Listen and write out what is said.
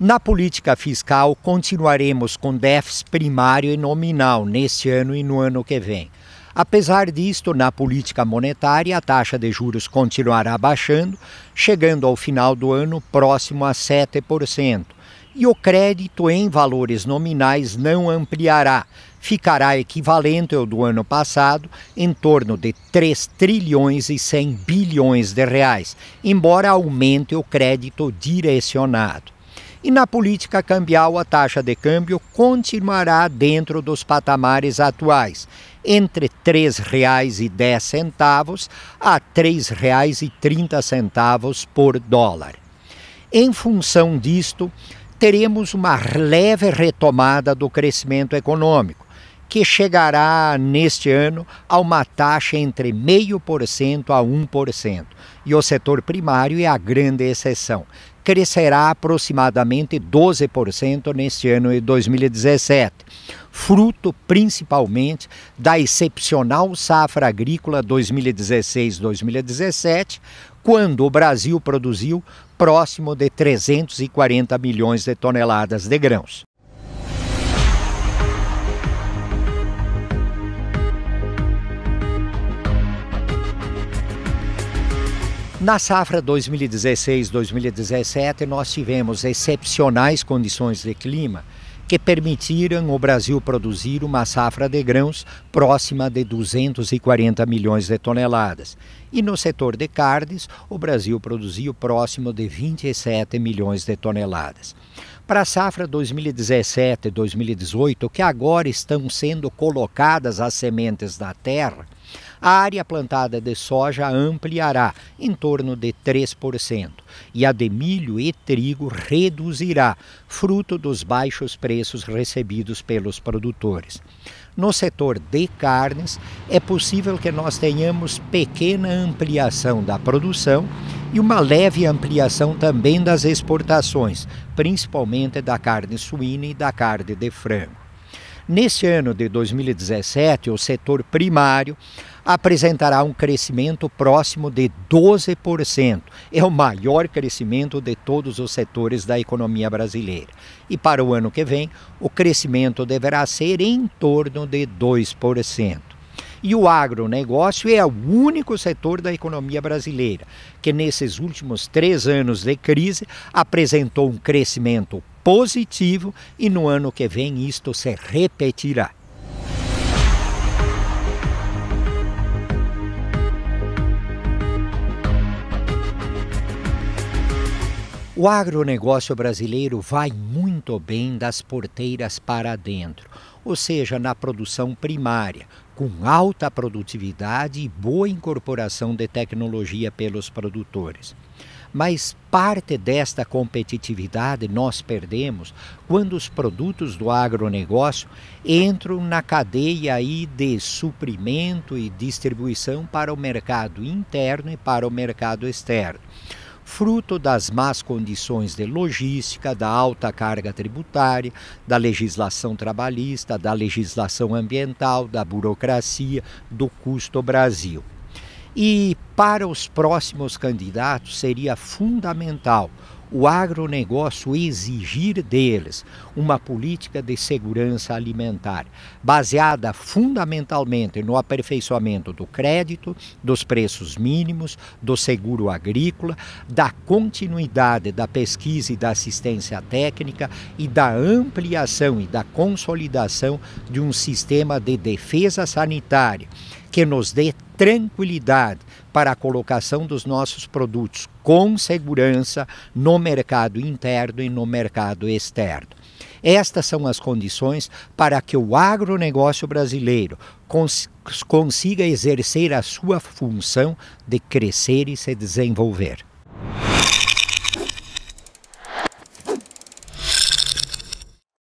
Na política fiscal, continuaremos com déficit primário e nominal neste ano e no ano que vem. Apesar disto, na política monetária, a taxa de juros continuará baixando, chegando ao final do ano próximo a 7%. E o crédito em valores nominais não ampliará, ficará equivalente ao do ano passado, em torno de 3 trilhões e 100 bilhões de reais, embora aumente o crédito direcionado. E na política cambial, a taxa de câmbio continuará dentro dos patamares atuais, entre R$ 3,10 a R$ 3,30 por dólar. Em função disto, teremos uma leve retomada do crescimento econômico, que chegará neste ano a uma taxa entre 0,5% a 1%. E o setor primário é a grande exceção crescerá aproximadamente 12% neste ano de 2017, fruto principalmente da excepcional safra agrícola 2016-2017, quando o Brasil produziu próximo de 340 milhões de toneladas de grãos. Na safra 2016-2017, nós tivemos excepcionais condições de clima que permitiram o Brasil produzir uma safra de grãos próxima de 240 milhões de toneladas. E no setor de carnes, o Brasil produziu próximo de 27 milhões de toneladas. Para a safra 2017 2018, que agora estão sendo colocadas as sementes na terra, a área plantada de soja ampliará em torno de 3% e a de milho e trigo reduzirá, fruto dos baixos preços recebidos pelos produtores. No setor de carnes, é possível que nós tenhamos pequena ampliação da produção e uma leve ampliação também das exportações, principalmente da carne suína e da carne de frango. Nesse ano de 2017, o setor primário apresentará um crescimento próximo de 12%. É o maior crescimento de todos os setores da economia brasileira. E para o ano que vem, o crescimento deverá ser em torno de 2%. E o agronegócio é o único setor da economia brasileira que, nesses últimos três anos de crise, apresentou um crescimento positivo e no ano que vem isto se repetirá. O agronegócio brasileiro vai muito bem das porteiras para dentro, ou seja, na produção primária, com alta produtividade e boa incorporação de tecnologia pelos produtores mas parte desta competitividade nós perdemos quando os produtos do agronegócio entram na cadeia aí de suprimento e distribuição para o mercado interno e para o mercado externo. Fruto das más condições de logística, da alta carga tributária, da legislação trabalhista, da legislação ambiental, da burocracia, do custo Brasil. E para os próximos candidatos seria fundamental o agronegócio exigir deles uma política de segurança alimentar, baseada fundamentalmente no aperfeiçoamento do crédito, dos preços mínimos, do seguro agrícola, da continuidade da pesquisa e da assistência técnica e da ampliação e da consolidação de um sistema de defesa sanitária que nos dê tranquilidade para a colocação dos nossos produtos com segurança no mercado interno e no mercado externo. Estas são as condições para que o agronegócio brasileiro cons consiga exercer a sua função de crescer e se desenvolver.